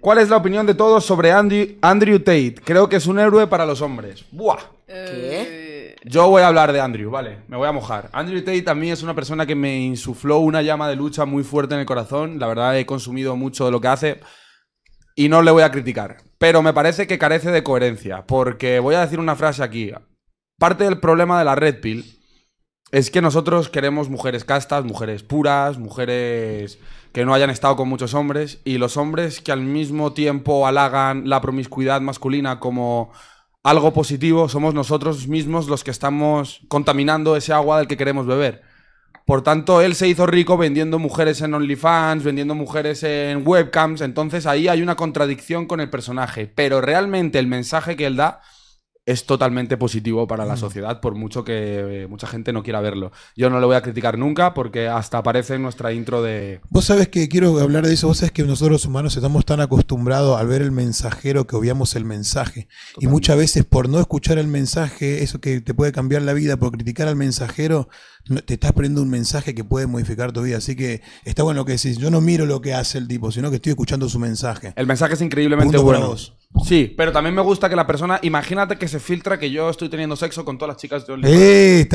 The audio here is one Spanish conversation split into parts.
¿Cuál es la opinión de todos sobre Andrew Tate? Creo que es un héroe para los hombres. ¡Buah! ¿Qué? Yo voy a hablar de Andrew, vale, me voy a mojar. Andrew Tate también es una persona que me insufló una llama de lucha muy fuerte en el corazón. La verdad, he consumido mucho de lo que hace y no le voy a criticar. Pero me parece que carece de coherencia, porque voy a decir una frase aquí. Parte del problema de la Red Pill es que nosotros queremos mujeres castas, mujeres puras, mujeres que no hayan estado con muchos hombres y los hombres que al mismo tiempo halagan la promiscuidad masculina como algo positivo, somos nosotros mismos los que estamos contaminando ese agua del que queremos beber. Por tanto, él se hizo rico vendiendo mujeres en OnlyFans, vendiendo mujeres en webcams, entonces ahí hay una contradicción con el personaje, pero realmente el mensaje que él da es totalmente positivo para la mm. sociedad, por mucho que eh, mucha gente no quiera verlo. Yo no lo voy a criticar nunca porque hasta aparece en nuestra intro de... Vos sabés que quiero hablar de eso, vos sabés que nosotros humanos estamos tan acostumbrados al ver el mensajero que obviamos el mensaje. Y muchas veces por no escuchar el mensaje, eso que te puede cambiar la vida, por criticar al mensajero, te estás poniendo un mensaje que puede modificar tu vida. Así que está bueno lo que decís. Yo no miro lo que hace el tipo, sino que estoy escuchando su mensaje. El mensaje es increíblemente bueno. Sí, pero también me gusta que la persona. Imagínate que se filtra que yo estoy teniendo sexo con todas las chicas de OnlyFans. Eh,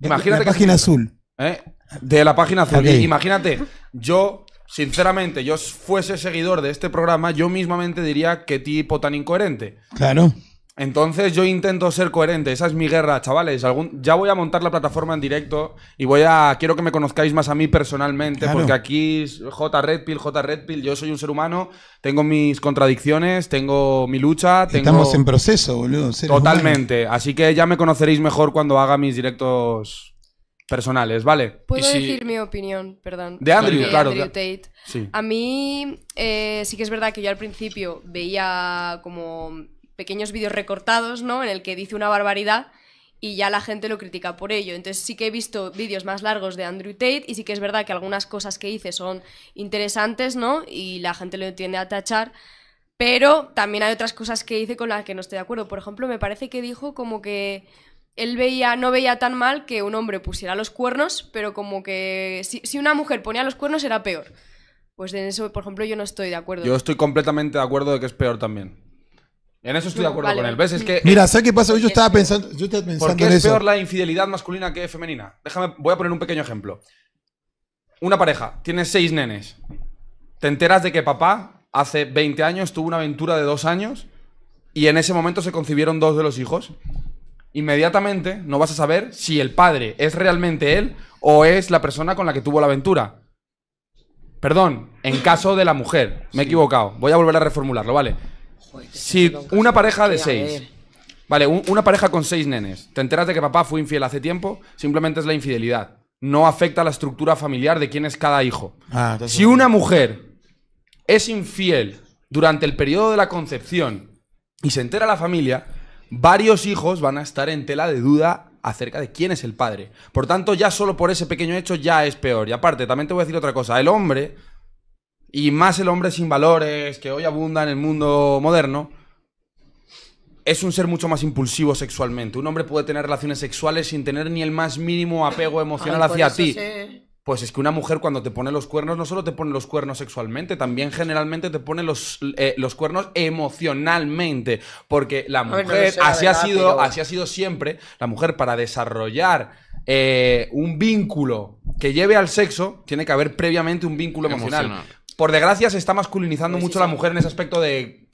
la página azul. ¿eh? De la página azul. Imagínate, yo, sinceramente, yo fuese seguidor de este programa, yo mismamente diría qué tipo tan incoherente. Claro. Entonces yo intento ser coherente, esa es mi guerra, chavales. ya voy a montar la plataforma en directo y voy a quiero que me conozcáis más a mí personalmente, porque aquí J Redpill, J Redpill, yo soy un ser humano, tengo mis contradicciones, tengo mi lucha, Estamos en proceso, boludo. Totalmente, así que ya me conoceréis mejor cuando haga mis directos personales, ¿vale? Puedo decir mi opinión, perdón. De Andrew, claro. Tate. A mí eh, sí que es verdad que yo al principio veía como pequeños vídeos recortados, ¿no? En el que dice una barbaridad y ya la gente lo critica por ello. Entonces sí que he visto vídeos más largos de Andrew Tate y sí que es verdad que algunas cosas que dice son interesantes, ¿no? Y la gente lo tiende a tachar. Pero también hay otras cosas que dice con las que no estoy de acuerdo. Por ejemplo, me parece que dijo como que él veía, no veía tan mal que un hombre pusiera los cuernos, pero como que si, si una mujer ponía los cuernos era peor. Pues en eso, por ejemplo, yo no estoy de acuerdo. Yo estoy completamente de acuerdo de que es peor también. En eso estoy de acuerdo con él. ¿Ves? que, mm. Mira, ¿sabes qué pasa? Yo estaba pensando, yo estaba pensando ¿Por qué es peor la infidelidad masculina que femenina? Déjame, voy a poner un pequeño ejemplo. Una pareja, tiene seis nenes. Te enteras de que papá hace 20 años tuvo una aventura de dos años y en ese momento se concibieron dos de los hijos. Inmediatamente no vas a saber si el padre es realmente él o es la persona con la que tuvo la aventura. Perdón, en caso de la mujer, me he equivocado. Voy a volver a reformularlo, ¿vale? si una pareja de seis. Eh. Vale, una pareja con seis nenes. Te enteras de que papá fue infiel hace tiempo, simplemente es la infidelidad. No afecta la estructura familiar de quién es cada hijo. Ah, si una mujer es infiel durante el periodo de la concepción y se entera la familia, varios hijos van a estar en tela de duda acerca de quién es el padre. Por tanto, ya solo por ese pequeño hecho ya es peor. Y aparte, también te voy a decir otra cosa. El hombre y más el hombre sin valores que hoy abunda en el mundo moderno, es un ser mucho más impulsivo sexualmente. Un hombre puede tener relaciones sexuales sin tener ni el más mínimo apego emocional hacia ti. Pues es que una mujer cuando te pone los cuernos no solo te pone los cuernos sexualmente, también generalmente te pone los, eh, los cuernos emocionalmente, porque la mujer así ha sido ha sido siempre, la mujer para desarrollar eh, un vínculo que lleve al sexo tiene que haber previamente un vínculo emocional por desgracia se está masculinizando mucho la mujer en ese aspecto de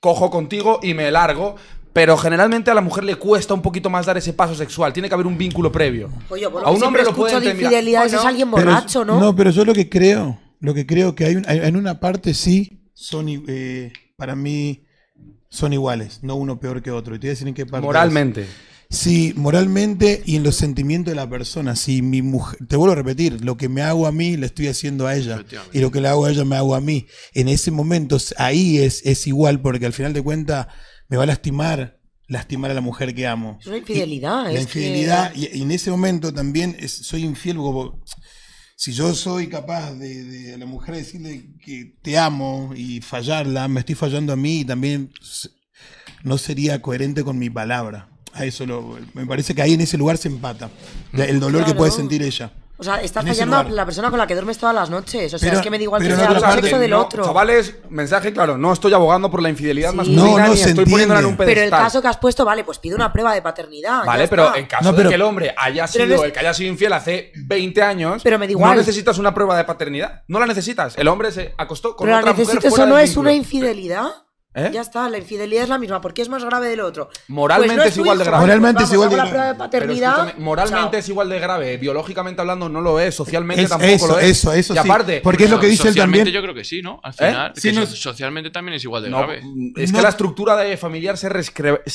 cojo contigo y me largo. Pero generalmente a la mujer le cuesta un poquito más dar ese paso sexual. Tiene que haber un vínculo previo. Oye, a un hombre lo puede de infidelidades es alguien borracho, ¿no? No, pero yo lo que creo, lo que creo que hay, en una parte sí son eh, para mí son iguales, no uno peor que otro. Y en qué parte. Moralmente. Sí, moralmente y en los sentimientos de la persona. Si mi mujer, te vuelvo a repetir, lo que me hago a mí le estoy haciendo a ella. Y lo que le hago a ella me hago a mí. En ese momento, ahí es, es igual, porque al final de cuentas me va a lastimar, lastimar a la mujer que amo. Es infidelidad. es la infidelidad, y, en ese momento también soy infiel. si yo soy capaz de, de, a la mujer decirle que te amo y fallarla, me estoy fallando a mí y también no sería coherente con mi palabra. A eso me parece que ahí en ese lugar se empata. El dolor que puede sentir ella. O sea, estás fallando a la persona con la que duermes todas las noches. O sea, es que me digo igual principio del otro. Chavales, mensaje claro. No estoy abogando por la infidelidad más masculina no, no estoy poniéndola en un pedestal. Pero el caso que has puesto, vale, pues pide una prueba de paternidad. Vale, pero en caso de que el hombre haya sido el que haya sido infiel hace 20 años, pero me no necesitas una prueba de paternidad. No la necesitas. El hombre se acostó con otra la mujer fuera eso no es una infidelidad? ¿Eh? Ya está, la infidelidad es la misma, porque es más grave del otro. Pues moralmente es, igual de grave. Moralmente es igual de grave. paternidad. moralmente es igual de grave. Biológicamente hablando no lo es, socialmente tampoco lo es. Eso, eso. Y aparte, porque es lo que dice él también. Yo creo que sí, ¿no? Al ¿Eh? final, socialmente también es igual de grave. Es que la estructura familiar se,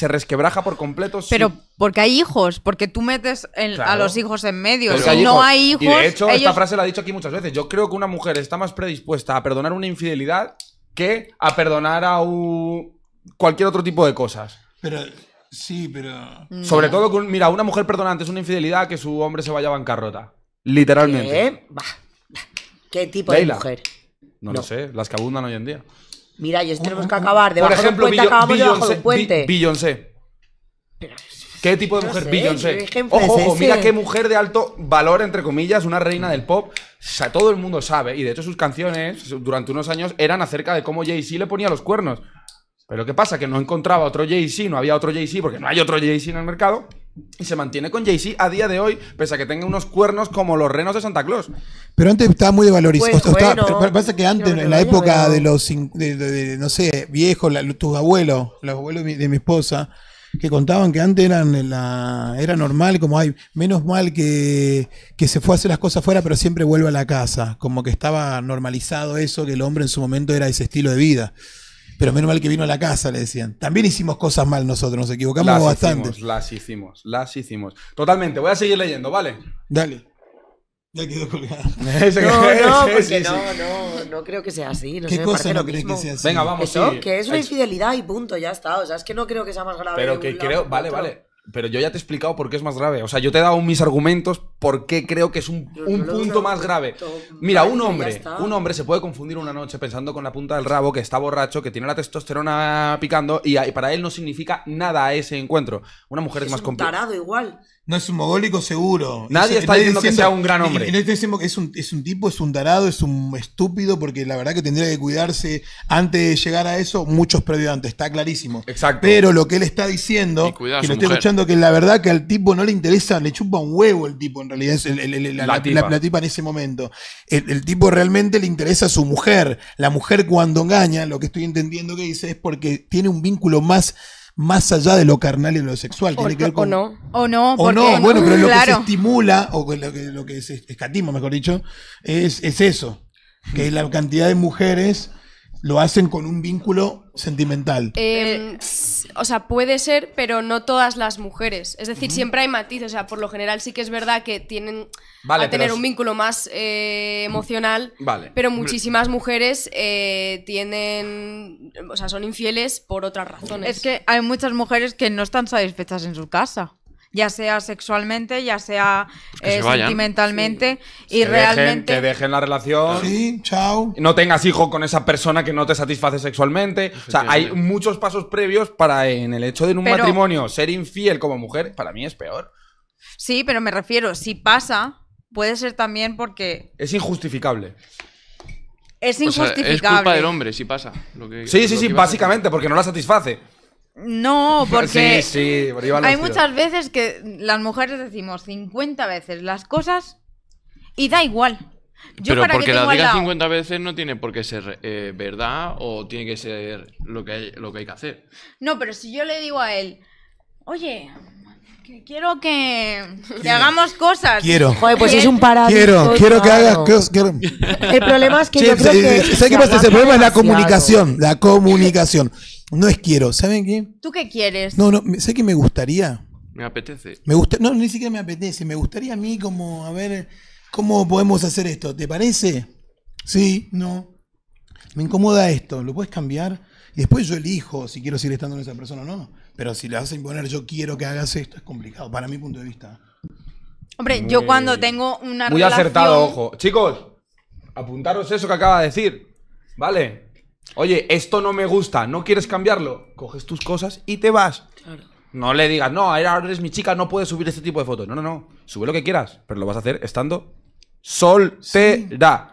resquebraja por completo. Pero porque hay hijos, porque tú metes a los hijos en medio. si no hay hijos. de hecho, esta frase la he dicho aquí muchas veces. Yo creo que una mujer está más predispuesta a perdonar una infidelidad que a perdonar a cualquier otro tipo de cosas. Pero sí, pero. Mm. Sobre todo, mira, una mujer perdonante es una infidelidad que su hombre se vaya a bancarrota. Literalmente. ¿Qué, tipo de mujer? No, lo sé, las que abundan hoy en día. Mira, y tenemos que acabar. Debajo Por ejemplo, puente acabamos debajo de puente. ¿Qué tipo de mujer? Ojo, pues mira qué mujer de alto valor, entre comillas, una reina del pop. todo el mundo sabe. Y de hecho, sus canciones durante unos años eran acerca de cómo Jay-Z le ponía los cuernos. Pero ¿qué pasa? Que no encontraba otro Jay-Z, no había otro Jay-Z, porque no hay otro Jay-Z en el mercado. Y se mantiene con Jay-Z a día de hoy, pese a que tenga unos cuernos como los renos de Santa Claus. Pero antes estaba muy de Pues, pasa que antes, en la época de los, no sé, viejos, tus abuelos, los abuelos de mi esposa, que contaban que antes eran la, era normal, como hay, menos mal que, que, se fue a hacer las cosas fuera, pero siempre vuelve a la casa. Como que estaba normalizado eso, que el hombre en su momento era ese estilo de vida. Pero menos mal que vino a la casa, le decían. También hicimos cosas mal nosotros, nos equivocamos las bastante. Hicimos, las hicimos, las hicimos. Totalmente, voy a seguir leyendo, ¿vale? Dale. no, no, no, no, no creo que sea así. no Venga, vamos. que es una infidelidad y punto, ya está. O sea, es que no creo que sea más grave. Pero que, creo, vale, vale. Pero yo ya te he explicado por qué es más grave. O sea, yo te he dado mis argumentos por qué creo que es un, punto más grave. Mira, un hombre, un hombre se puede confundir una noche pensando con la punta del rabo que está borracho, que tiene la testosterona picando y, para él no significa nada ese encuentro. Una mujer es, más complicada. igual. No es un mogólico seguro. Nadie está diciendo, que sea un gran hombre. En que es un, tipo, es un tarado, es un estúpido, porque la verdad que tendría que cuidarse antes de llegar a eso, muchos previos antes, está clarísimo. Exacto. Pero lo que él está diciendo, que lo estoy escuchando, que la verdad que al tipo no le interesa, le chupa un huevo el tipo, en realidad, la, la, en ese momento. El, tipo realmente le interesa a su mujer. La mujer cuando engaña, lo que estoy entendiendo que dice, es porque tiene un vínculo más más allá de lo carnal y lo sexual. O, que o no. O no, no. Bueno, pero lo que se estimula, o lo que, lo que se escatima, mejor dicho, es, es eso. Que la cantidad de mujeres lo hacen con un vínculo sentimental. Em, o sea, puede ser, pero no todas las mujeres. Es decir, siempre hay matices. O sea, por lo general sí que es verdad que tienen a tener un vínculo más eh, mm. emocional. Vale. Pero muchísimas mujeres eh, tienen. O sea, son infieles por otras razones. Es que hay muchas mujeres que no están satisfechas en su casa ya sea sexualmente, ya sea eh, sentimentalmente y realmente dejen, te dejen la relación. Sí, chao. No tengas hijo con esa persona que no te satisface sexualmente. O sea, hay muchos pasos previos para en el hecho de en un matrimonio ser infiel como mujer, para mí es peor. Sí, pero me refiero, si pasa, puede ser también porque es injustificable. Es injustificable. es culpa del hombre si pasa. sí, sí, sí, básicamente, porque no la satisface. No, porque hay muchas veces que las mujeres decimos 50 veces las cosas y da igual. Pero porque las digas 50 veces no tiene por qué ser eh, verdad o tiene que ser lo que, hay, lo que hay que hacer. No, pero si yo le digo a él, oye, quiero que, que hagamos cosas. Quiero. Joder, pues es un parado. Quiero, quiero que hagas cosas. El problema es que yo creo que... El problema es la comunicación, la comunicación. No es quiero, ¿saben qué? ¿Tú qué quieres? No, no, sé que me gustaría. Me apetece. Me gusta, no, ni siquiera me apetece. Me gustaría a mí como, a ver, ¿cómo podemos hacer esto? ¿Te parece? Sí, no. Me incomoda esto, ¿lo puedes cambiar? Y después yo elijo si quiero seguir estando con esa persona o no. Pero si le vas a imponer, yo quiero que hagas esto, es complicado, para mi punto de vista. Hombre, yo cuando tengo una Muy acertado, ojo. Chicos, apuntaros eso que acaba de decir. ¿Vale? Oye, esto no me gusta, ¿no quieres cambiarlo? Coges tus cosas y te vas. No le digas, no, ahora eres mi chica, no puedes subir este tipo de fotos. No, no, no. Sube lo que quieras, pero lo vas a hacer estando sol, Y da.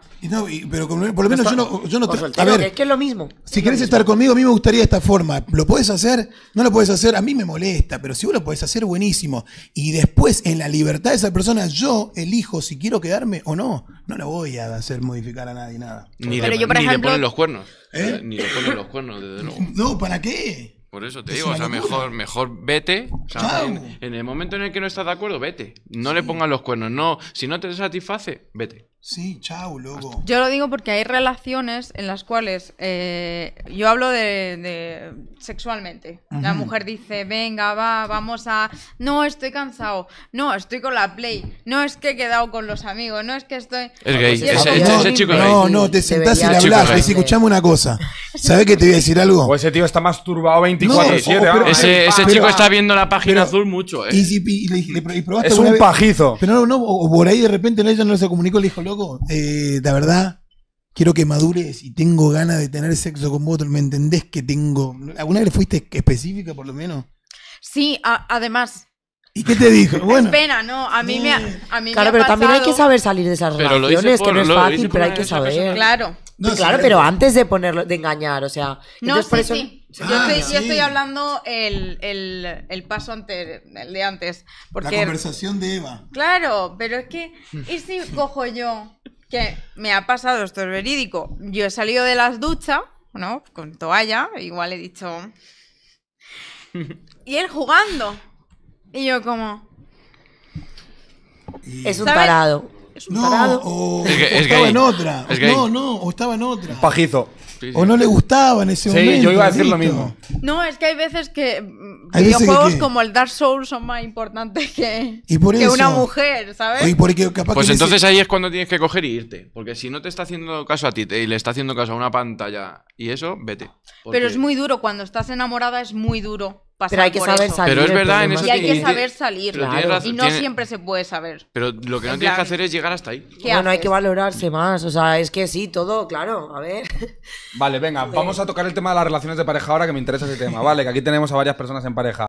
pero por lo menos yo no, yo no A ver, es que es lo mismo. si quieres estar conmigo, a mí me gustaría esta forma. ¿Lo puedes hacer? ¿No lo puedes hacer? A mí me molesta, pero si vos lo puedes hacer, buenísimo. Y después, en la libertad de esa persona, yo elijo si quiero quedarme o no. No lo voy a hacer modificar a nadie, nada. Pero yo, por ejemplo- los cuernos. ¿Eh? Ni le ponen los cuernos, desde luego. No, ¿para qué? Por eso te digo, o sea, mejor, mejor vete. en, el momento en el que no estás de acuerdo, vete. No le pongas los cuernos. No, si no te satisface, vete. Sí, chao, lobo. Yo lo digo porque hay relaciones en las cuales eh, yo hablo de, sexualmente. La mujer dice, venga, va, vamos a... No, estoy cansado. No, estoy con la Play. No es que he quedado con los amigos. No es que estoy... Es gay. Pues ese, no, no, no, te sentás y le hablas. si escuchame una cosa. ¿Sabes que te voy a decir algo? O pues ese tío está masturbado 24-7. ese, chico está viendo la página azul mucho. Eh. es un pajizo. Pero no, no, por ahí de repente ella no se comunicó y le dijo, eh, la verdad, quiero que madures y tengo ganas de tener sexo con vos, ¿me entendés que tengo? ¿Alguna vez fuiste específica por lo menos? Sí, además. ¿Y qué te dijo? Bueno. pena, no, a mí me a mí Claro, pero también hay que saber salir de esas relaciones, que no es fácil, pero hay que saber. Claro. claro, pero antes de ponerlo, de engañar, o sea. No, sí, por eso... Yo, estoy, ah, hablando el, paso antes, el de antes. Porque, la conversación de Eva. Claro, pero es que, ¿y si cojo yo? Que me ha pasado, esto es verídico. Yo he salido de las duchas, ¿no? Con toalla, igual he dicho. Y él jugando. Y yo, como. Es un parado es un no, O, estaba en otra. no, no, o estaba en otra. Pajizo. O no le gustaba en ese momento. Sí, yo iba a decir lo mismo. No, es que hay veces que mm, videojuegos como el Dark Souls son más importantes que, una mujer, ¿sabes? pues entonces ahí es cuando tienes que coger y irte. Porque si no te está haciendo caso a ti y le está haciendo caso a una pantalla y eso, vete. Pero es muy duro. Cuando estás enamorada es muy duro pero hay que saber salir. Y hay que saber salir. Y no siempre se puede saber. Pero lo que no tienes que hacer es llegar hasta ahí. Bueno, hay que valorarse más. O sea, es que sí, todo, claro. A ver. Vale, venga, vamos a tocar el tema de las relaciones de pareja ahora que me interesa ese tema. Vale, que aquí tenemos a varias personas en pareja.